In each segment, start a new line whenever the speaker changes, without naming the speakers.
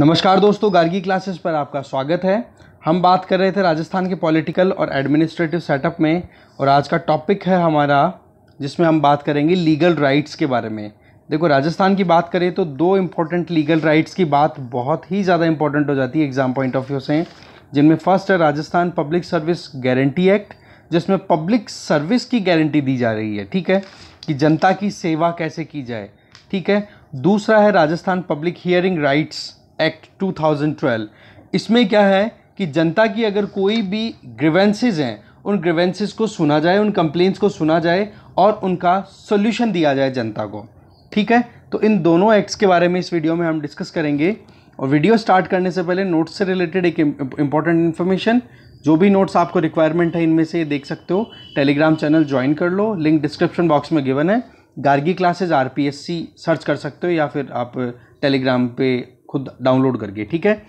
नमस्कार दोस्तों गार्गी क्लासेस पर आपका स्वागत है हम बात कर रहे थे राजस्थान के पॉलिटिकल और एडमिनिस्ट्रेटिव सेटअप में और आज का टॉपिक है हमारा जिसमें हम बात करेंगे लीगल राइट्स के बारे में देखो राजस्थान की बात करें तो दो इम्पॉर्टेंट लीगल राइट्स की बात बहुत ही ज़्यादा इंपॉर्टेंट हो जाती है एग्ज़ाम पॉइंट ऑफ व्यू से जिनमें फर्स्ट है Rajasthan public service guarantee act जिसमें पब्लिक सर्विस की गारंटी दी जा रही है ठीक है कि जनता की सेवा कैसे की जाए ठीक है दूसरा है Rajasthan public hearing rights act 2012 इसमें क्या है कि जनता की अगर कोई भी ग्रीवेंसेज हैं उन ग्रीवेंसेज को सुना जाए उन कंप्लेंट्स को सुना जाए और उनका सोल्यूशन दिया जाए जनता को ठीक है तो इन दोनों एक्ट्स के बारे में इस वीडियो में हम डिस्कस करेंगे और वीडियो स्टार्ट करने से पहले नोट्स से रिलेटेड एक इम्पॉर्टेंट इन्फॉर्मेशन जो भी नोट्स आपको रिक्वायरमेंट है इनमें से ये देख सकते हो टेलीग्राम चैनल ज्वाइन कर लो लिंक डिस्क्रिप्शन बॉक्स में गिवन है गार्गी क्लासेज आर सर्च कर सकते हो या फिर आप टेलीग्राम पे खुद डाउनलोड करके ठीक है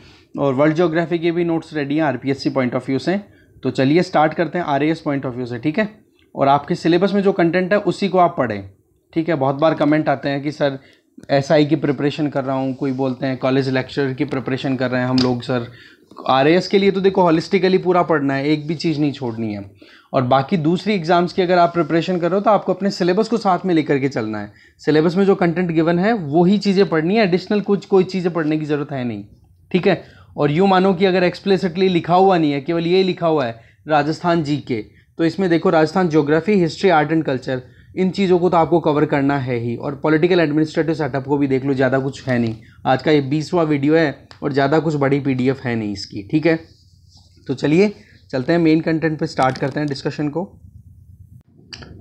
और वर्ल्ड जोग्राफी के भी नोट्स रेडी हैं आरपीएससी पॉइंट ऑफ व्यू से तो चलिए स्टार्ट करते हैं आरएएस पॉइंट ऑफ व्यू से ठीक है और आपके सिलेबस में जो कंटेंट है उसी को आप पढ़ें ठीक है बहुत बार कमेंट आते हैं कि सर एस SI की प्रिपरेशन कर रहा हूँ कोई बोलते हैं कॉलेज लेक्चर की प्रिपरेशन कर रहे हैं हम लोग सर आर के लिए तो देखो हॉलिस्टिकली पूरा पढ़ना है एक भी चीज़ नहीं छोड़नी है और बाकी दूसरी एग्ज़ाम्स की अगर आप प्रिपरेशन कर रहे हो तो आपको अपने सिलेबस को साथ में लेकर के चलना है सिलेबस में जो कंटेंट गिवन है वही चीज़ें पढ़नी है एडिशनल कुछ कोई चीज़ें पढ़ने की ज़रूरत है नहीं ठीक है और यूँ मानो कि अगर एक्सप्लेसिटली लिखा हुआ नहीं है केवल ये लिखा हुआ है राजस्थान जी के तो इसमें देखो Rajasthan geography history art and culture इन चीज़ों को तो आपको कवर करना है ही और पॉलिटिकल एडमिनिस्ट्रेटिव सेटअप को भी देख लो ज़्यादा कुछ है नहीं आज का ये बीसवा वीडियो है और ज़्यादा कुछ बड़ी पीडीएफ है नहीं इसकी ठीक है तो चलिए चलते हैं मेन कंटेंट पे स्टार्ट करते हैं डिस्कशन को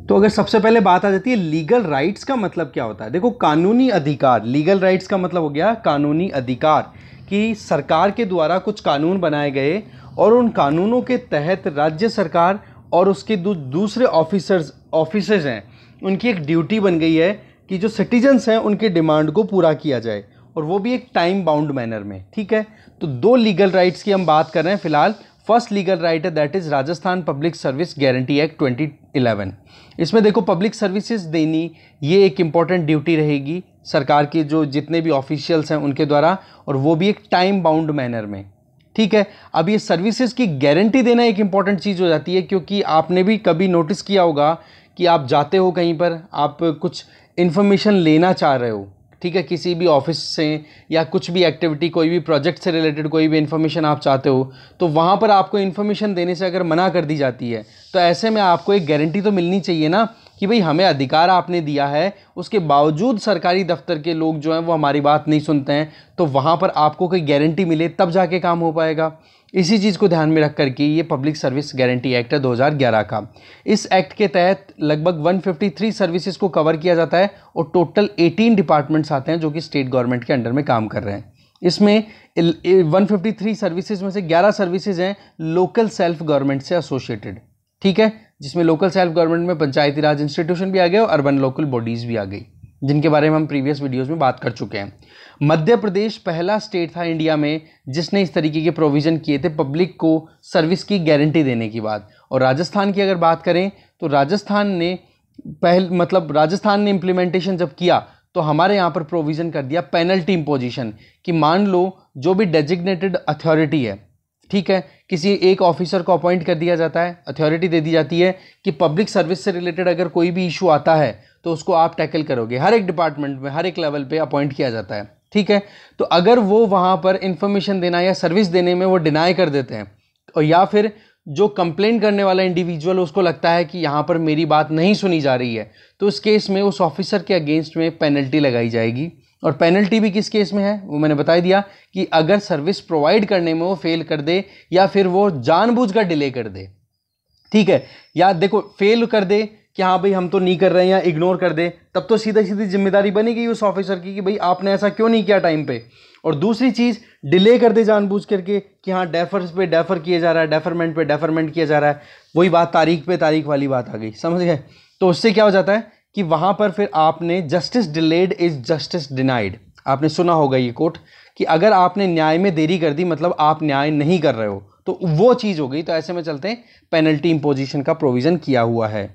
तो अगर सबसे पहले बात आ जाती है लीगल राइट्स का मतलब क्या होता है देखो कानूनी अधिकार लीगल राइट्स का मतलब हो गया कानूनी अधिकार कि सरकार के द्वारा कुछ कानून बनाए गए और उन कानूनों के तहत राज्य सरकार और उसके दूसरे ऑफिसर्स ऑफिसर्स हैं उनकी एक ड्यूटी बन गई है कि जो सिटीजन्स हैं उनके डिमांड को पूरा किया जाए और वो भी एक टाइम बाउंड मैनर में ठीक है तो दो लीगल राइट्स की हम बात कर रहे हैं फिलहाल फर्स्ट लीगल राइट है that is Rajasthan public service guarantee act twenty eleven इसमें देखो पब्लिक सर्विसेज देनी ये एक इम्पॉर्टेंट ड्यूटी रहेगी सरकार के जो जितने भी ऑफिशियल्स हैं उनके द्वारा और वो भी एक टाइम बाउंड मैनर में ठीक है अब ये सर्विसेज की गारंटी देना एक इम्पॉर्टेंट चीज़ हो जाती है क्योंकि आपने भी कभी नोटिस किया होगा कि आप जाते हो कहीं पर आप कुछ इन्फॉर्मेशन लेना चाह रहे हो ठीक है किसी भी ऑफिस से या कुछ भी एक्टिविटी कोई भी प्रोजेक्ट से रिलेटेड कोई भी इन्फॉर्मेशन आप चाहते हो तो वहाँ पर आपको इन्फॉर्मेशन देने से अगर मना कर दी जाती है तो ऐसे में आपको एक गारंटी तो मिलनी चाहिए ना कि भाई हमें अधिकार आपने दिया है उसके बावजूद सरकारी दफ्तर के लोग जो हैं वो हमारी बात नहीं सुनते हैं तो वहाँ पर आपको कोई गारंटी मिले तब जाके काम हो पाएगा इसी चीज़ को ध्यान में रख के ये पब्लिक सर्विस गारंटी एक्ट है 2011 का इस एक्ट के तहत लगभग 153 सर्विसेज को कवर किया जाता है और टोटल 18 डिपार्टमेंट्स आते हैं जो कि स्टेट गवर्नमेंट के अंडर में काम कर रहे हैं इसमें 153 सर्विसेज में से 11 सर्विसेज हैं लोकल सेल्फ गवर्नमेंट से एसोसिएटेड ठीक है जिसमें लोकल सेल्फ गवर्नमेंट में पंचायती राज इंस्टीट्यूशन भी आ गए और अर्बन लोकल बॉडीज़ भी आ गई जिनके बारे में हम प्रीवियस वीडियोस में बात कर चुके हैं मध्य प्रदेश पहला स्टेट था इंडिया में जिसने इस तरीके के प्रोविज़न किए थे पब्लिक को सर्विस की गारंटी देने की बात और राजस्थान की अगर बात करें तो राजस्थान ने पहल मतलब राजस्थान ने इम्प्लीमेंटेशन जब किया तो हमारे यहाँ पर प्रोविज़न कर दिया पेनल्टी इम्पोजिशन कि मान लो जो भी डेजिग्नेटेड अथॉरिटी है ठीक है किसी एक ऑफिसर को अपॉइंट कर दिया जाता है अथॉरिटी दे दी जाती है कि पब्लिक सर्विस से रिलेटेड अगर कोई भी इशू आता है तो उसको आप टैकल करोगे हर एक डिपार्टमेंट में हर एक लेवल पे अपॉइंट किया जाता है ठीक है तो अगर वो वहाँ पर इंफॉर्मेशन देना या सर्विस देने में वो डिनाई कर देते हैं और या फिर जो कंप्लेन करने वाला इंडिविजुअल उसको लगता है कि यहाँ पर मेरी बात नहीं सुनी जा रही है तो उस केस में उस ऑफिसर के अगेंस्ट में पेनल्टी लगाई जाएगी और पेनल्टी भी किस केस में है वो मैंने बताई दिया कि अगर सर्विस प्रोवाइड करने में वो फेल कर दे या फिर वो जानबूझकर डिले कर दे ठीक है या देखो फेल कर दे कि हाँ भाई हम तो नहीं कर रहे हैं या इग्नोर कर दे तब तो सीधा सीधी जिम्मेदारी बनेगी उस ऑफिसर की कि भाई आपने ऐसा क्यों नहीं किया टाइम पे और दूसरी चीज़ डिले कर दे जानबूझ करके कि हाँ डेफर्स पे डेफर किया जा रहा है डेफरमेंट पे डेफरमेंट किया जा रहा है वही बात तारीख पे तारीख वाली बात आ गई समझ गए तो उससे क्या हो जाता है कि वहाँ पर फिर आपने justice delayed is justice denied आपने सुना होगा ये कोर्ट कि अगर आपने न्याय में देरी कर दी मतलब आप न्याय नहीं कर रहे हो तो वो चीज़ हो गई तो ऐसे में चलते हैं पेनल्टी इम्पोजिशन का प्रोविज़न किया हुआ है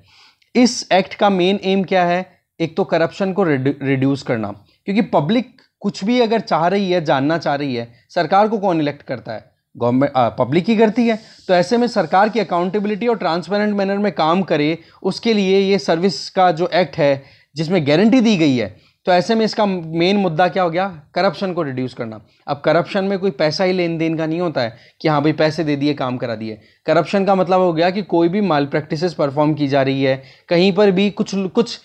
इस एक्ट का मेन एम क्या है एक तो करप्शन को रिड्यूस करना क्योंकि पब्लिक कुछ भी अगर चाह रही है जानना चाह रही है सरकार को कौन इलेक्ट करता है गवर्नमेंट पब्लिक ही करती है तो ऐसे में सरकार की अकाउंटेबिलिटी और ट्रांसपेरेंट मैनर में काम करे उसके लिए ये सर्विस का जो एक्ट है जिसमें गारंटी दी गई है तो ऐसे में इसका मेन मुद्दा क्या हो गया करप्शन को रिड्यूस करना अब करप्शन में कोई पैसा ही लेन देन का नहीं होता है कि हाँ भाई पैसे दे दिए काम करा दिए करप्शन का मतलब हो गया कि कोई भी माल प्रैक्टिस परफॉर्म की जा रही है कहीं पर भी कुछ कुछ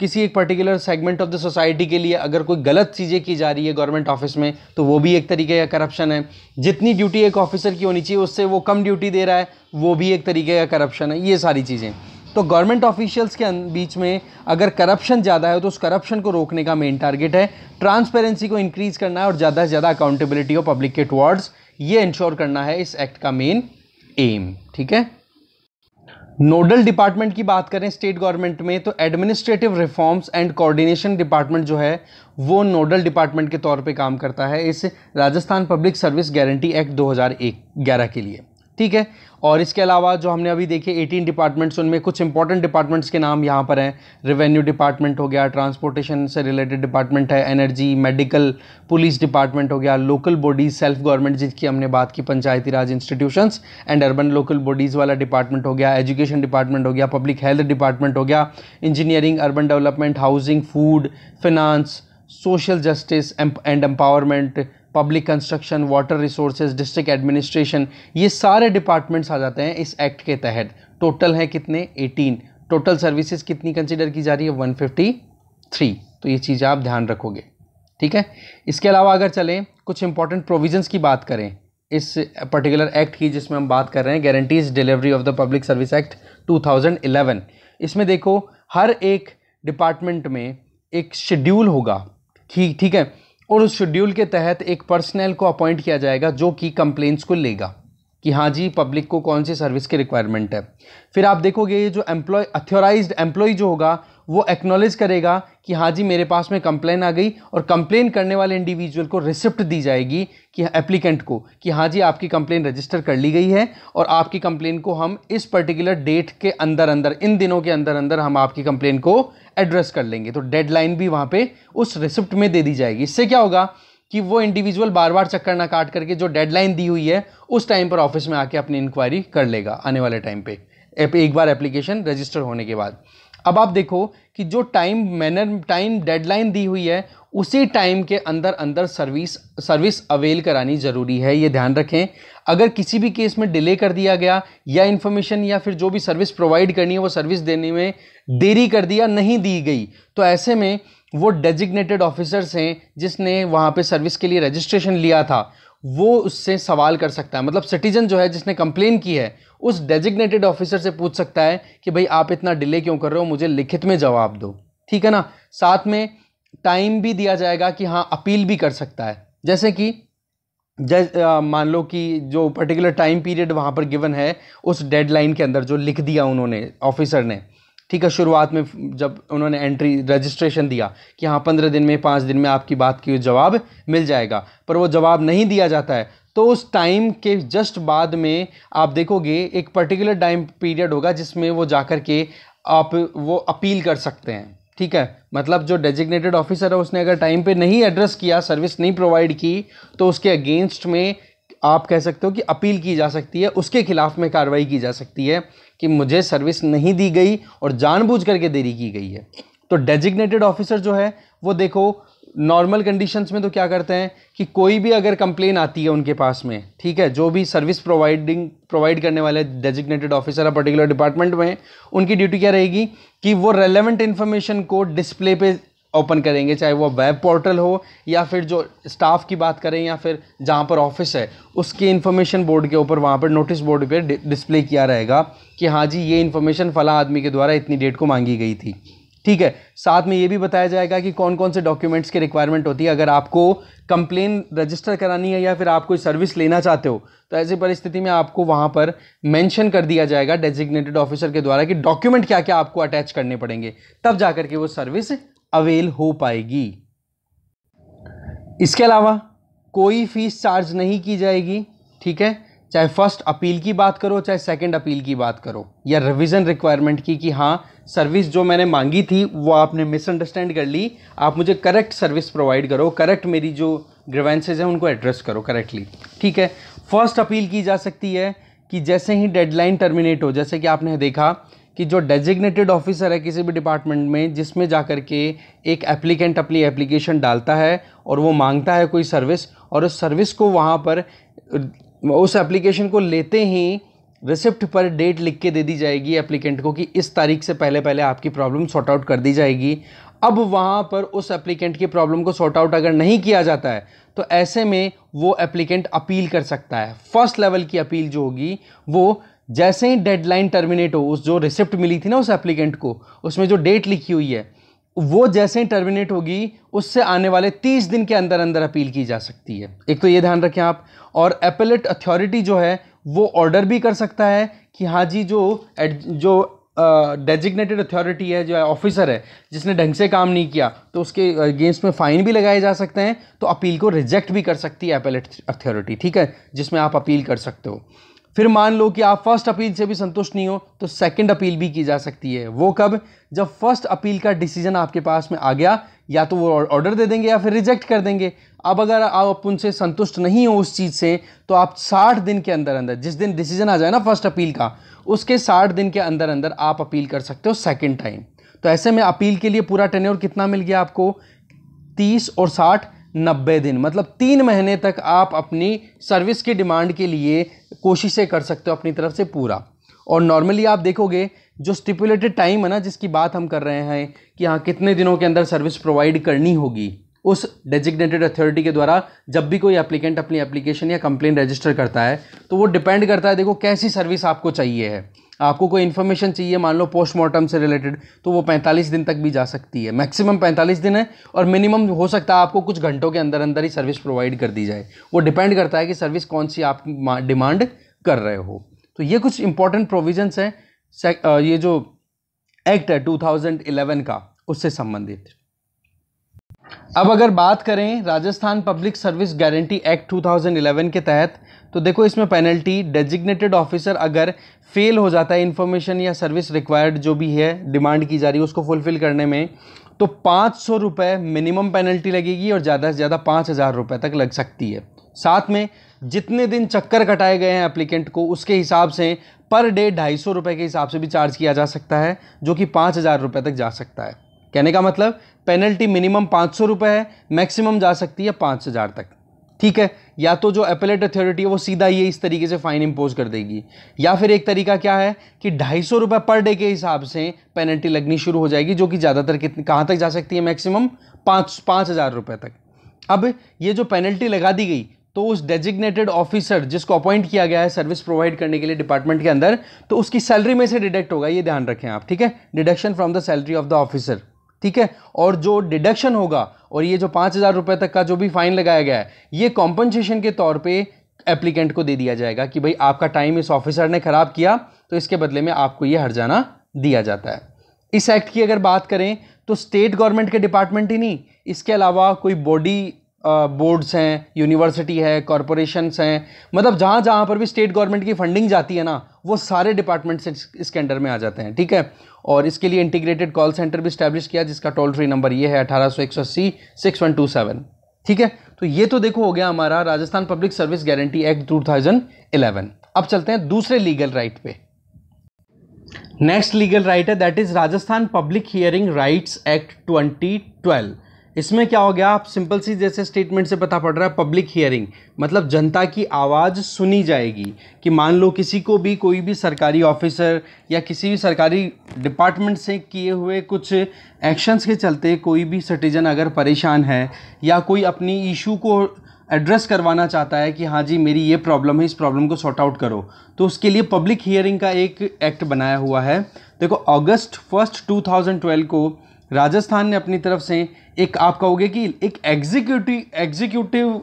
किसी एक particular segment of the society के लिए अगर कोई गलत चीज़ें की जा रही है गवर्नमेंट ऑफिस में तो वो भी एक तरीके का करप्शन है जितनी ड्यूटी एक ऑफिसर की होनी चाहिए उससे वो कम ड्यूटी दे रहा है वो भी एक तरीके का करप्शन है ये सारी चीज़ें तो गवर्नमेंट ऑफिशियल्स के अं, बीच में अगर करप्शन ज़्यादा है तो उस करप्शन को रोकने का मेन टारगेट है ट्रांसपेरेंसी को इंक्रीज़ करना है और ज़्यादा से ज़्यादा अकाउंटेबिलिटी ऑफ पब्लिक के टुवर्ड्स ये इंश्योर करना है इस एक्ट का मेन एम ठीक है नोडल डिपार्टमेंट की बात करें स्टेट गवर्नमेंट में तो administrative reforms and coordination department जो है वो नोडल डिपार्टमेंट के तौर पे काम करता है इस Rajasthan public service guarantee act 2011 के लिए ठीक है और इसके अलावा जो हमने अभी देखे 18 डिपार्टमेंट्स उनमें कुछ इंपॉर्टेंट डिपार्टमेंट्स के नाम यहाँ पर हैं रेवेन्यू डिपार्टमेंट हो गया ट्रांसपोर्टेशन से रिलेटेड डिपार्टमेंट है एनर्जी मेडिकल पुलिस डिपार्टमेंट हो गया लोकल बॉडीज सेल्फ गवर्नमेंट जिसकी हमने बात की panchayati Raj institutions and urban local bodies वाला डिपार्टमेंट हो गया एजुकेशन डिपार्टमेंट हो गया पब्लिक हेल्थ डिपार्टमेंट हो गया engineering urban development housing food finance social justice and empowerment public construction water resources district administration ये सारे डिपार्टमेंट्स आ जाते हैं इस एक्ट के तहत टोटल हैं कितने 18 टोटल सर्विसेज कितनी कंसिडर की जा रही है 153 तो ये चीज़ आप ध्यान रखोगे ठीक है इसके अलावा अगर चलें कुछ इंपॉर्टेंट प्रोविजन की बात करें इस पर्टिकुलर एक्ट की जिसमें हम बात कर रहे हैं guarantees delivery of the public service act 2011 इसमें देखो हर एक डिपार्टमेंट में एक शेड्यूल होगा ठीक ठीक है और उस शेड्यूल के तहत एक पर्सनल को अपॉइंट किया जाएगा जो कि कंप्लेंट्स को लेगा कि हाँ जी पब्लिक को कौन सी सर्विस की रिक्वायरमेंट है फिर आप देखोगे ये जो एम्प्लॉय अथोराइज एम्प्लॉय जो होगा वो एक्नॉलेज करेगा कि हाँ जी मेरे पास में कंप्लेन आ गई और कंप्लेन करने वाले इंडिविजुअल को रिसिप्ट दी जाएगी कि एप्लीकेंट को कि हाँ जी आपकी कंप्लेन रजिस्टर कर ली गई है और आपकी कंप्लेन को हम इस पर्टिकुलर डेट के अंदर अंदर इन दिनों के अंदर अंदर हम आपकी कंप्लेन को एड्रेस कर लेंगे तो डेडलाइन भी वहाँ पर उस रिसिप्ट में दे दी जाएगी इससे क्या होगा कि वो इंडिविजुअल बार बार चक्कर ना काट करके जो डेडलाइन दी हुई है उस टाइम पर ऑफिस में आके अपनी इंक्वायरी कर लेगा आने वाले टाइम पर एक बार एप्लीकेशन रजिस्टर होने के बाद अब आप देखो कि जो टाइम मैनर टाइम डेडलाइन दी हुई है उसी टाइम के अंदर अंदर सर्विस सर्विस अवेल करानी ज़रूरी है ये ध्यान रखें अगर किसी भी केस में डिले कर दिया गया या इन्फॉर्मेशन या फिर जो भी सर्विस प्रोवाइड करनी है वो सर्विस देने में देरी कर दिया नहीं दी गई तो ऐसे में वो डेजिग्नेटेड ऑफिसर्स हैं जिसने वहाँ पर सर्विस के लिए रजिस्ट्रेशन लिया था वो उससे सवाल कर सकता है मतलब सिटीजन जो है जिसने कंप्लेन की है उस डेजिग्नेटेड ऑफिसर से पूछ सकता है कि भाई आप इतना डिले क्यों कर रहे हो मुझे लिखित में जवाब दो ठीक है ना साथ में टाइम भी दिया जाएगा कि हाँ अपील भी कर सकता है जैसे कि जै, मान लो कि जो पर्टिकुलर टाइम पीरियड वहाँ पर गिवन है उस डेडलाइन के अंदर जो लिख दिया उन्होंने ऑफिसर ने ठीक है शुरुआत में जब उन्होंने एंट्री रजिस्ट्रेशन दिया कि हाँ पंद्रह दिन में पाँच दिन में आपकी बात की जवाब मिल जाएगा पर वो जवाब नहीं दिया जाता है तो उस टाइम के जस्ट बाद में आप देखोगे एक पर्टिकुलर टाइम पीरियड होगा जिसमें वो जाकर के आप वो अपील कर सकते हैं ठीक है मतलब जो डेजिग्नेटेड ऑफिसर है उसने अगर टाइम पे नहीं एड्रेस किया सर्विस नहीं प्रोवाइड की तो उसके अगेंस्ट में आप कह सकते हो कि अपील की जा सकती है उसके खिलाफ में कार्रवाई की जा सकती है कि मुझे सर्विस नहीं दी गई और जानबूझ करके देरी की गई है तो डेजिग्नेटेड ऑफिसर जो है वो देखो नॉर्मल कंडीशंस में तो क्या करते हैं कि कोई भी अगर कंप्लेन आती है उनके पास में ठीक है जो भी सर्विस प्रोवाइडिंग प्रोवाइड करने वाले डेजिग्नेटेड ऑफिसर है पर्टिकुलर डिपार्टमेंट में उनकी ड्यूटी क्या रहेगी कि वो रेलेवेंट इन्फॉर्मेशन को डिस्प्ले पे ओपन करेंगे चाहे वो वेब पोर्टल हो या फिर जो स्टाफ की बात करें या फिर जहाँ पर ऑफिस है उसके इन्फॉर्मेशन बोर्ड के ऊपर वहाँ पर नोटिस बोर्ड पे डिस्प्ले किया रहेगा कि हाँ जी ये इन्फॉर्मेशन फ़ला आदमी के द्वारा इतनी डेट को मांगी गई थी ठीक है साथ में ये भी बताया जाएगा कि कौन कौन से डॉक्यूमेंट्स की रिक्वायरमेंट होती है अगर आपको कंप्लेन रजिस्टर करानी है या फिर आप कोई सर्विस लेना चाहते हो तो ऐसी परिस्थिति में आपको वहाँ पर मेंशन कर दिया जाएगा डेजिग्नेटेड ऑफिसर के द्वारा कि डॉक्यूमेंट क्या क्या आपको अटैच करने पड़ेंगे तब जाकर के वो सर्विस अवेल हो पाएगी इसके अलावा कोई फीस चार्ज नहीं की जाएगी ठीक है चाहे फर्स्ट अपील की बात करो चाहे सेकंड अपील की बात करो या रिवीजन रिक्वायरमेंट की कि हाँ सर्विस जो मैंने मांगी थी वो आपने मिसअंडरस्टैंड कर ली आप मुझे करेक्ट सर्विस प्रोवाइड करो करेक्ट मेरी जो ग्रीवेंसेज हैं उनको एड्रेस करो करेक्टली ठीक है फर्स्ट अपील की जा सकती है कि जैसे ही डेडलाइन टर्मिनेट हो जैसे कि आपने देखा कि जो डेजिग्नेटेड ऑफिसर है किसी भी डिपार्टमेंट में जिसमें जा कर के एक एप्लीकेंट अपनी एप्लीकेशन डालता है और वो मांगता है कोई सर्विस और उस सर्विस को वहाँ पर उस एप्लीकेशन को लेते ही रिसिप्ट पर डेट लिख के दे दी जाएगी एप्लीकेंट को कि इस तारीख से पहले पहले आपकी प्रॉब्लम सॉर्ट आउट कर दी जाएगी अब वहाँ पर उस एप्लीकेंट की प्रॉब्लम को सॉर्ट आउट अगर नहीं किया जाता है तो ऐसे में वो एप्लीकेंट अपील कर सकता है फर्स्ट लेवल की अपील जो होगी वो जैसे ही डेडलाइन टर्मिनेट हो उस जो रिसिप्ट मिली थी ना उस एप्लीकेंट को उसमें जो डेट लिखी हुई है वो जैसे ही टर्मिनेट होगी उससे आने वाले तीस दिन के अंदर अंदर अपील की जा सकती है एक तो ये ध्यान रखें आप और एपेलेट अथॉरिटी जो है वो ऑर्डर भी कर सकता है कि हाँ जी जो जो डेजिग्नेटेड अथॉरिटी है जो ऑफिसर है जिसने ढंग से काम नहीं किया तो उसके अगेंस्ट में फ़ाइन भी लगाए जा सकते हैं तो अपील को रिजेक्ट भी कर सकती है अपेलेट अथॉरिटी ठीक है जिसमें आप अपील कर सकते हो फिर मान लो कि आप फर्स्ट अपील से भी संतुष्ट नहीं हो तो सेकंड अपील भी की जा सकती है वो कब जब फर्स्ट अपील का डिसीजन आपके पास में आ गया या तो वो ऑर्डर दे देंगे या फिर रिजेक्ट कर देंगे अब अगर आप उनसे संतुष्ट नहीं हो उस चीज़ से तो आप साठ दिन के अंदर अंदर जिस दिन डिसीजन आ जाए ना फर्स्ट अपील का उसके साठ दिन के अंदर अंदर आप अपील कर सकते हो सेकेंड टाइम तो ऐसे में अपील के लिए पूरा टेन्योर कितना मिल गया आपको तीस और साठ नब्बे दिन मतलब तीन महीने तक आप अपनी सर्विस की डिमांड के लिए कोशिशें कर सकते हो अपनी तरफ से पूरा और नॉर्मली आप देखोगे जो स्टिपुलेटेड टाइम है ना जिसकी बात हम कर रहे हैं कि हाँ कितने दिनों के अंदर सर्विस प्रोवाइड करनी होगी उस डेजिग्नेटेड अथॉरिटी के द्वारा जब भी कोई एप्लीकेंट अपनी एप्लीकेशन या कंप्लेन रजिस्टर करता है तो वो डिपेंड करता है देखो कैसी सर्विस आपको चाहिए है आपको कोई इन्फॉर्मेशन चाहिए मान लो पोस्टमार्टम से रिलेटेड तो वो 45 दिन तक भी जा सकती है मैक्सिमम 45 दिन है और मिनिमम हो सकता है आपको कुछ घंटों के अंदर अंदर ही सर्विस प्रोवाइड कर दी जाए वो डिपेंड करता है कि सर्विस कौन सी आप डिमांड कर रहे हो तो ये कुछ इंपॉर्टेंट प्रोविजन्स हैं ये जो एक्ट है टू का उससे संबंधित अब अगर बात करें Rajasthan public service guarantee act 2011 के तहत तो देखो इसमें पेनल्टी डेजिग्नेटेड ऑफिसर अगर फेल हो जाता है इन्फॉर्मेशन या सर्विस रिक्वायर्ड जो भी है डिमांड की जा रही है उसको फुलफिल करने में तो पाँच सौ रुपये मिनिमम पेनल्टी लगेगी और ज़्यादा से ज़्यादा पाँच हज़ार रुपये तक लग सकती है साथ में जितने दिन चक्कर कटाए गए हैं अप्लीकेंट को उसके हिसाब से पर डे ढाई सौ रुपये के हिसाब से भी चार्ज किया जा सकता है जो कि पाँच हज़ार रुपये तक जा सकता है कहने का मतलब पेनल्टी मिनिमम पाँच सौ रुपये है मैक्सिमम जा सकती है पाँच हज़ार तक ठीक है या तो जो अपेलेट अथॉरिटी है वो सीधा ये इस तरीके से फ़ाइन इम्पोज कर देगी या फिर एक तरीका क्या है कि ढाई सौ रुपये पर डे के हिसाब से पेनल्टी लगनी शुरू हो जाएगी जो कि ज़्यादातर कितनी कहाँ तक जा सकती है मैक्सिमम पाँच पाँच हज़ार रुपये तक अब ये जो पेनल्टी लगा दी गई तो उस डेजिग्नेटेड ऑफिसर जिसको अपॉइंट किया गया है सर्विस प्रोवाइड करने के लिए डिपार्टमेंट के अंदर तो उसकी सैलरी में से डिडक्ट होगा ये ध्यान रखें आप ठीक है deduction from the salary of the officer ठीक है और जो डिडक्शन होगा और ये जो पाँच हज़ार रुपये तक का जो भी फाइन लगाया गया है ये कॉम्पनसेशन के तौर पे एप्लीकेंट को दे दिया जाएगा कि भाई आपका टाइम इस ऑफिसर ने ख़राब किया तो इसके बदले में आपको ये हर्जाना दिया जाता है इस एक्ट की अगर बात करें तो स्टेट गवर्नमेंट के डिपार्टमेंट ही नहीं इसके अलावा कोई बॉडी बोर्ड्स हैं यूनिवर्सिटी है कॉरपोरेशंस हैं मतलब जहाँ जहाँ पर भी स्टेट गवर्नमेंट की फंडिंग जाती है ना वो सारे डिपार्टमेंट्स इसके अंडर में आ जाते हैं ठीक है और इसके लिए इंटीग्रेटेड कॉल सेंटर भी स्टैब्लिश किया जिसका टोल फ्री नंबर ये है अठारह सौ एक सौ अस्सी सिक्स वन टू सेवन ठीक है तो ये तो देखो हो गया हमारा Rajasthan public service guarantee act two thousand eleven अब चलते हैं दूसरे लीगल राइट पे नेक्स्ट लीगल राइट है that is Rajasthan public hearing rights act twenty twelve इसमें क्या हो गया आप सिंपल सी जैसे स्टेटमेंट से पता पड़ रहा है पब्लिक हियरिंग मतलब जनता की आवाज़ सुनी जाएगी कि मान लो किसी को भी कोई भी सरकारी ऑफिसर या किसी भी सरकारी डिपार्टमेंट से किए हुए कुछ एक्शंस के चलते कोई भी सिटीज़न अगर परेशान है या कोई अपनी इशू को एड्रेस करवाना चाहता है कि हाँ जी मेरी ये प्रॉब्लम है इस प्रॉब्लम को सॉर्ट आउट करो तो उसके लिए पब्लिक हियरिंग का एक एक्ट बनाया हुआ है देखो अगस्त फर्स्ट 2012 को राजस्थान ने अपनी तरफ से एक आप कहोगे कि एक एग्जीक्यूटिव एग्जीक्यूटिव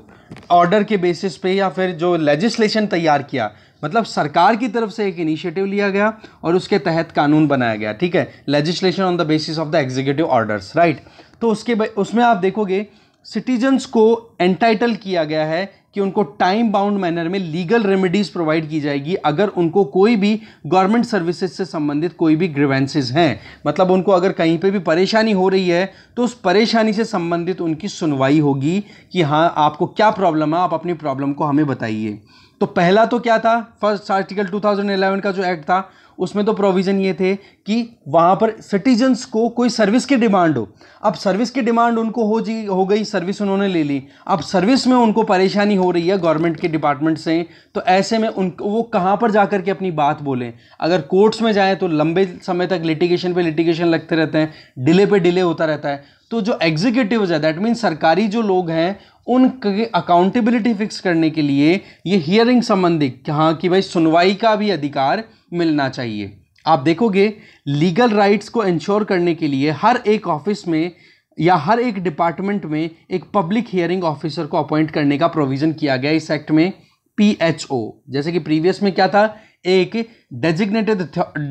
ऑर्डर के बेसिस पे या फिर जो लेजिस्लेशन तैयार किया मतलब सरकार की तरफ से एक इनिशिएटिव लिया गया और उसके तहत कानून बनाया गया ठीक है legislation on the basis of the executive orders right तो उसके उसमें आप देखोगे सिटीजन्स को एंटाइटल किया गया है कि उनको टाइम बाउंड मैनर में लीगल रेमेडीज़ प्रोवाइड की जाएगी अगर उनको कोई भी गवर्नमेंट सर्विसेज से संबंधित कोई भी ग्रीवेंसेज हैं मतलब उनको अगर कहीं पे भी परेशानी हो रही है तो उस परेशानी से संबंधित उनकी सुनवाई होगी कि हाँ आपको क्या प्रॉब्लम है आप अपनी प्रॉब्लम को हमें बताइए तो पहला तो क्या था फर्स्ट आर्टिकल टू का जो एक्ट था उसमें तो प्रोविज़न ये थे कि वहाँ पर सिटीजन्स को कोई सर्विस की डिमांड हो अब सर्विस की डिमांड उनको हो जी हो गई सर्विस उन्होंने ले ली अब सर्विस में उनको परेशानी हो रही है गवर्नमेंट के डिपार्टमेंट से तो ऐसे में उन वो कहाँ पर जा के अपनी बात बोलें अगर कोर्ट्स में जाएँ तो लंबे समय तक लिटिगेशन पर लिटिगेशन लगते रहते हैं डिले पर डिले होता रहता है तो जो एग्जीक्यूटिव है दैट मीन सरकारी जो लोग हैं उनके अकाउंटेबिलिटी फिक्स करने के लिए ये हियरिंग संबंधी हाँ कि भाई सुनवाई का भी अधिकार मिलना चाहिए आप देखोगे लीगल राइट्स को इंश्योर करने के लिए हर एक ऑफिस में या हर एक डिपार्टमेंट में एक पब्लिक हियरिंग ऑफिसर को अपॉइंट करने का प्रोविज़न किया गया इस एक्ट में पीएचओ जैसे कि प्रीवियस में क्या था एक डेजिग्नेटेड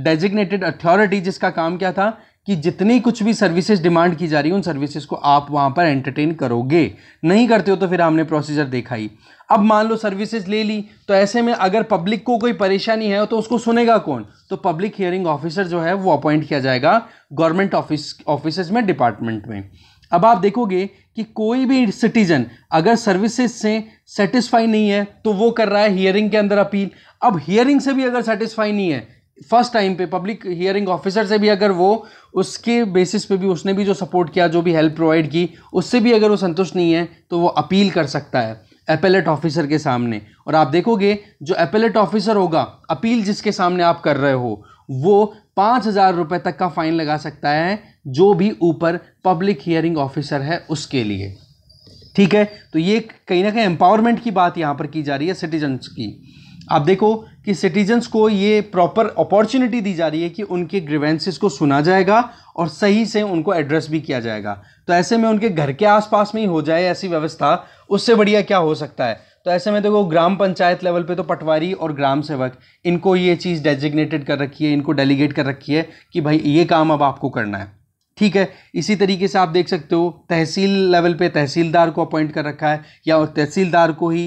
डेजिग्नेटेड अथॉरिटी जिसका काम क्या था कि जितनी कुछ भी सर्विसेज डिमांड की जा रही है उन सर्विसेज को आप वहाँ पर एंटरटेन करोगे नहीं करते हो तो फिर हमने प्रोसीजर देखा ही अब मान लो सर्विसेज ले ली तो ऐसे में अगर पब्लिक को कोई परेशानी है तो उसको सुनेगा कौन तो पब्लिक हियरिंग ऑफिसर जो है वो अपॉइंट किया जाएगा गवर्नमेंट ऑफिस ऑफिस में डिपार्टमेंट में अब आप देखोगे कि कोई भी सिटीजन अगर सर्विसेज से सेटिस्फाई नहीं है तो वो कर रहा है हियरिंग के अंदर अपील अब हियरिंग से भी अगर सेटिस्फाई नहीं है फर्स्ट टाइम पे पब्लिक हियरिंग ऑफिसर से भी अगर वो उसके बेसिस पे भी उसने भी जो सपोर्ट किया जो भी हेल्प प्रोवाइड की उससे भी अगर वो संतुष्ट नहीं है तो वो अपील कर सकता है अपेलेट ऑफिसर के सामने और आप देखोगे जो अपेलेट ऑफिसर होगा अपील जिसके सामने आप कर रहे हो वो पाँच हज़ार रुपये तक का फ़ाइन लगा सकता है जो भी ऊपर पब्लिक हियरिंग ऑफिसर है उसके लिए ठीक है तो ये कहीं ना कहीं एम्पावरमेंट की बात यहाँ पर की जा रही है सिटीजन्स की आप देखो कि सिटीजन्स को ये प्रॉपर अपॉर्चुनिटी दी जा रही है कि उनके ग्रीवेंसेस को सुना जाएगा और सही से उनको एड्रेस भी किया जाएगा तो ऐसे में उनके घर के आसपास में ही हो जाए ऐसी व्यवस्था उससे बढ़िया क्या हो सकता है तो ऐसे में देखो ग्राम पंचायत लेवल पे तो पटवारी और ग्राम सेवक इनको ये चीज़ डेजिग्नेटेड कर रखी है इनको डेलीगेट कर रखी है कि भाई ये काम अब आपको करना है ठीक है इसी तरीके से आप देख सकते हो तहसील लेवल पे तहसीलदार को अपॉइंट कर रखा है या तहसीलदार को ही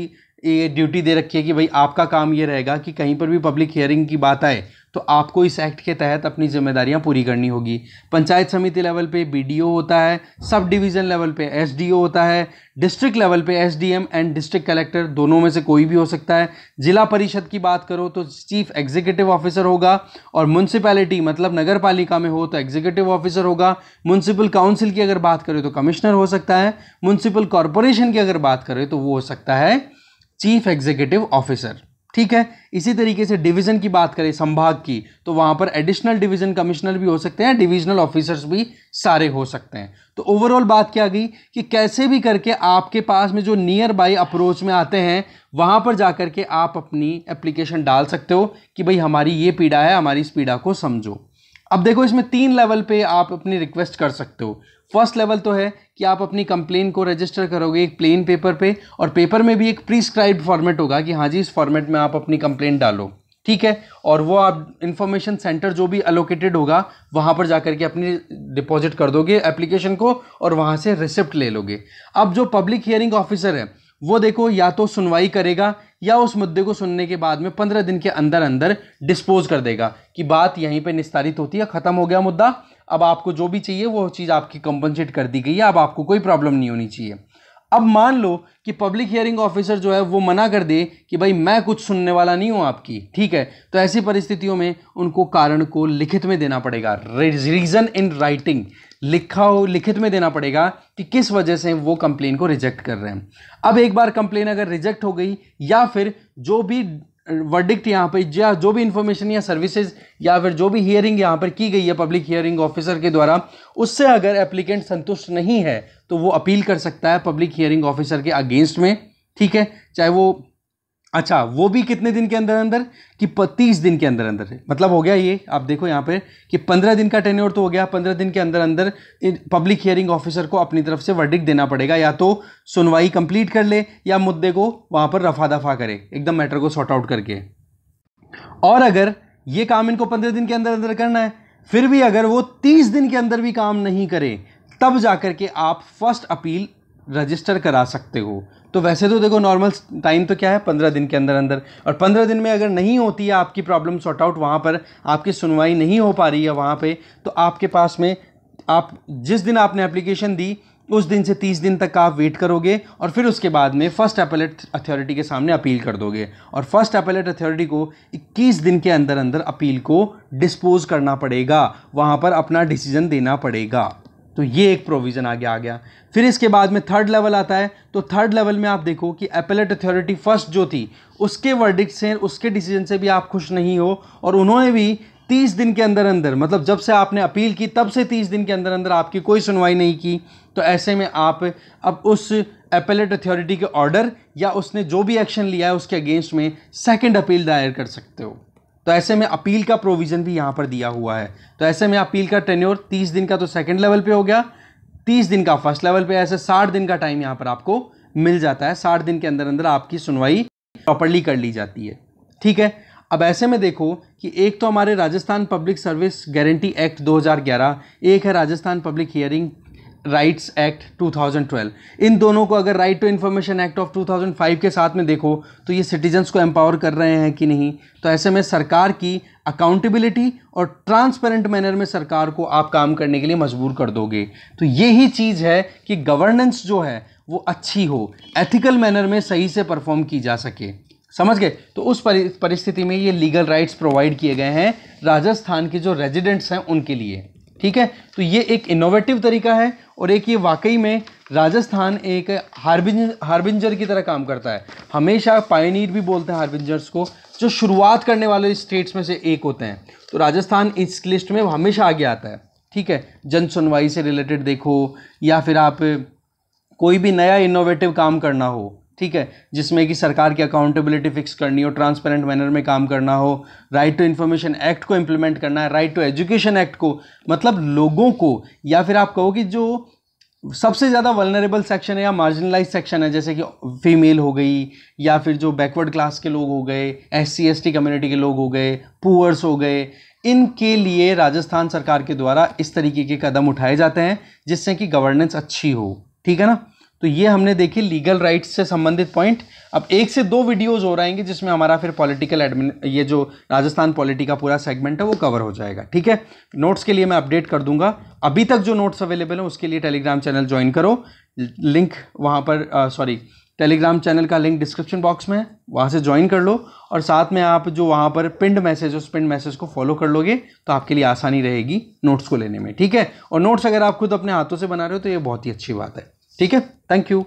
ये ड्यूटी दे रखी है कि भाई आपका काम ये रहेगा कि कहीं पर भी पब्लिक हियरिंग की बात आए तो आपको इस एक्ट के तहत अपनी जिम्मेदारियां पूरी करनी होगी पंचायत समिति लेवल पे बीडीओ होता है सब डिवीज़न लेवल पे एसडीओ होता है डिस्ट्रिक्ट लेवल पे एसडीएम एंड डिस्ट्रिक्ट कलेक्टर दोनों में से कोई भी हो सकता है जिला परिषद की बात करो तो चीफ एग्जीक्यूटिव ऑफिसर होगा और म्यूनसिपैलिटी मतलब नगर पालिका में हो तो एग्जीक्यूटिव ऑफिसर होगा म्यूनसिपल काउंसिल की अगर बात करें तो कमिश्नर हो सकता है म्यूनसिपल कॉरपोरेशन की अगर बात करें तो वो हो सकता है चीफ एग्जीक्यूटिव ऑफिसर ठीक है इसी तरीके से डिवीजन की बात करें संभाग की तो वहां पर एडिशनल डिवीजन कमिश्नर भी हो सकते हैं डिवीजनल ऑफिसर्स भी सारे हो सकते हैं तो ओवरऑल बात क्या गई कि कैसे भी करके आपके पास में जो नियर बाय अप्रोच में आते हैं वहां पर जाकर के आप अपनी एप्लीकेशन डाल सकते हो कि भाई हमारी ये पीड़ा है हमारी इस पीड़ा को समझो अब देखो इसमें तीन लेवल पे आप अपनी रिक्वेस्ट कर सकते हो फर्स्ट लेवल तो है कि आप अपनी कंप्लेन को रजिस्टर करोगे एक प्लेन पेपर पे और पेपर में भी एक प्रीस्क्राइब फॉर्मेट होगा कि हाँ जी इस फॉर्मेट में आप अपनी कंप्लेन डालो ठीक है और वो आप इन्फॉर्मेशन सेंटर जो भी अलोकेटेड होगा वहाँ पर जाकर के अपनी डिपॉजिट कर दोगे एप्लीकेशन को और वहाँ से रिसिप्ट ले लोगे अब जो पब्लिक हियरिंग ऑफिसर है वो देखो या तो सुनवाई करेगा या उस मुद्दे को सुनने के बाद में पंद्रह दिन के अंदर अंदर डिस्पोज कर देगा कि बात यहीं पे निस्तारित होती है ख़त्म हो गया मुद्दा अब आपको जो भी चाहिए वो चीज़ आपकी कंपनसेट कर दी गई है अब आपको कोई प्रॉब्लम नहीं होनी चाहिए अब मान लो कि पब्लिक हियरिंग ऑफिसर जो है वो मना कर दे कि भाई मैं कुछ सुनने वाला नहीं हूँ आपकी ठीक है तो ऐसी परिस्थितियों में उनको कारण को लिखित में देना पड़ेगा रीज़न इन राइटिंग लिखा हो लिखित में देना पड़ेगा कि किस वजह से वो कंप्लेन को रिजेक्ट कर रहे हैं अब एक बार कंप्लेन अगर रिजेक्ट हो गई या फिर जो भी वर्डिक्ट यहाँ पर या जो भी इंफॉर्मेशन या सर्विसेज या फिर जो भी हियरिंग यहाँ पर की गई है पब्लिक हियरिंग ऑफिसर के द्वारा उससे अगर एप्लीकेंट संतुष्ट नहीं है तो वो अपील कर सकता है पब्लिक हियरिंग ऑफिसर के अगेंस्ट में ठीक है चाहे वो अच्छा वो भी कितने दिन के अंदर अंदर कि तीस दिन के अंदर अंदर मतलब हो गया ये आप देखो यहाँ पे कि पंद्रह दिन का टेन्योर तो हो गया पंद्रह दिन के अंदर अंदर पब्लिक हियरिंग ऑफिसर को अपनी तरफ से वर्डिक देना पड़ेगा या तो सुनवाई कंप्लीट कर ले या मुद्दे को वहाँ पर रफा दफा करे एकदम मैटर को सॉर्ट आउट करके और अगर ये काम इनको पंद्रह दिन के अंदर अंदर करना है फिर भी अगर वो तीस दिन के अंदर भी काम नहीं करे तब जाकर के आप फर्स्ट अपील रजिस्टर करा सकते हो तो वैसे तो देखो नॉर्मल टाइम तो क्या है पंद्रह दिन के अंदर अंदर और पंद्रह दिन में अगर नहीं होती है आपकी प्रॉब्लम सॉर्ट आउट वहाँ पर आपकी सुनवाई नहीं हो पा रही है वहाँ पर तो आपके पास में आप जिस दिन आपने एप्लीकेशन दी उस दिन से तीस दिन तक आप वेट करोगे और फिर उसके बाद में फर्स्ट अपेलेट अथॉरिटी के सामने अपील कर दोगे और फर्स्ट अपेलेट अथॉरिटी को इक्कीस दिन के अंदर अंदर अपील को डिस्पोज करना पड़ेगा वहाँ पर अपना डिसीजन देना पड़ेगा तो ये एक प्रोविज़न आगे आ गया फिर इसके बाद में थर्ड लेवल आता है तो थर्ड लेवल में आप देखो कि अपेलेट अथॉरिटी फर्स्ट जो थी उसके वर्डिक्ट से उसके डिसीजन से भी आप खुश नहीं हो और उन्होंने भी तीस दिन के अंदर अंदर मतलब जब से आपने अपील की तब से तीस दिन के अंदर अंदर आपकी कोई सुनवाई नहीं की तो ऐसे में आप अब उस अपेलेट अथॉरिटी के ऑर्डर या उसने जो भी एक्शन लिया है उसके अगेंस्ट में सेकेंड अपील दायर कर सकते हो तो ऐसे में अपील का प्रोविज़न भी यहाँ पर दिया हुआ है तो ऐसे में अपील का टेन्योर तीस दिन का तो सेकेंड लेवल पर हो गया तीस दिन का फर्स्ट लेवल पे ऐसे साठ दिन का टाइम यहाँ पर आपको मिल जाता है साठ दिन के अंदर अंदर आपकी सुनवाई प्रॉपरली कर ली जाती है ठीक है अब ऐसे में देखो कि एक तो हमारे Rajasthan public service guarantee act 2011 एक है Rajasthan public hearing rights act 2012 इन दोनों को अगर right to information act of 2005 के साथ में देखो तो ये सिटीजन्स को एम्पावर कर रहे हैं कि नहीं तो ऐसे में सरकार की अकाउंटेबिलिटी और ट्रांसपेरेंट मैनर में सरकार को आप काम करने के लिए मजबूर कर दोगे तो ये ही चीज़ है कि गवर्नेंस जो है वो अच्छी हो एथिकल मैनर में सही से परफॉर्म की जा सके समझ गए तो उस परिस्थिति में ये लीगल राइट्स प्रोवाइड किए गए हैं राजस्थान के जो रेजिडेंट्स हैं उनके लिए ठीक है तो ये एक इनोवेटिव तरीका है और एक ये वाकई में राजस्थान एक हार्बिन हार्बिंजर की तरह काम करता है हमेशा पायनीर भी बोलते हैं हार्बिंजर्स को जो शुरुआत करने वाले स्टेट्स में से एक होते हैं तो राजस्थान इस लिस्ट में हमेशा आगे आता है ठीक है जन सुनवाई से रिलेटेड देखो या फिर आप कोई भी नया इनोवेटिव काम करना हो ठीक है जिसमें कि सरकार की अकाउंटेबिलिटी फिक्स करनी हो ट्रांसपेरेंट मैनर में काम करना हो राइट टू इन्फॉर्मेशन एक्ट को इम्प्लीमेंट करना है राइट टू एजुकेशन एक्ट को मतलब लोगों को या फिर आप कहो कि जो सबसे ज़्यादा वलनरेबल सेक्शन है या मार्जिनलाइज सेक्शन है जैसे कि फीमेल हो गई या फिर जो बैकवर्ड क्लास के लोग हो गए S C S T community के लोग हो गए पुअर्स हो गए इनके लिए राजस्थान सरकार के द्वारा इस तरीके के कदम उठाए जाते हैं जिससे कि गवर्नेंस अच्छी हो ठीक है ना तो ये हमने देखी लीगल राइट्स से संबंधित पॉइंट अब एक से दो वीडियोस हो रहेंगे जिसमें हमारा फिर पॉलिटिकल एडमिन ये जो राजस्थान पॉलिटी का पूरा सेगमेंट है वो कवर हो जाएगा ठीक है नोट्स के लिए मैं अपडेट कर दूंगा अभी तक जो नोट्स अवेलेबल हैं उसके लिए टेलीग्राम चैनल ज्वाइन करो लिंक वहाँ पर सॉरी टेलीग्राम चैनल का लिंक डिस्क्रिप्शन बॉक्स में है वहाँ से ज्वाइन कर लो और साथ में आप जो वहाँ पर पिंड मैसेज उस पिंड मैसेज को फॉलो कर लोगे तो आपके लिए आसानी रहेगी नोट्स को लेने में ठीक है और नोट्स अगर आप खुद अपने हाथों से बना रहे हो तो ये बहुत ही अच्छी बात है ठीक है थैंक यू